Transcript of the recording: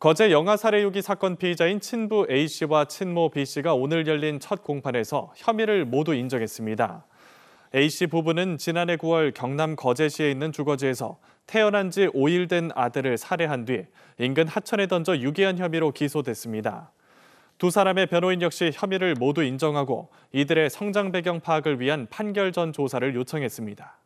거제 영아 살해 유기 사건 피의자인 친부 A씨와 친모 B씨가 오늘 열린 첫 공판에서 혐의를 모두 인정했습니다. A씨 부부는 지난해 9월 경남 거제시에 있는 주거지에서 태어난 지 5일 된 아들을 살해한 뒤 인근 하천에 던져 유기한 혐의로 기소됐습니다. 두 사람의 변호인 역시 혐의를 모두 인정하고 이들의 성장 배경 파악을 위한 판결 전 조사를 요청했습니다.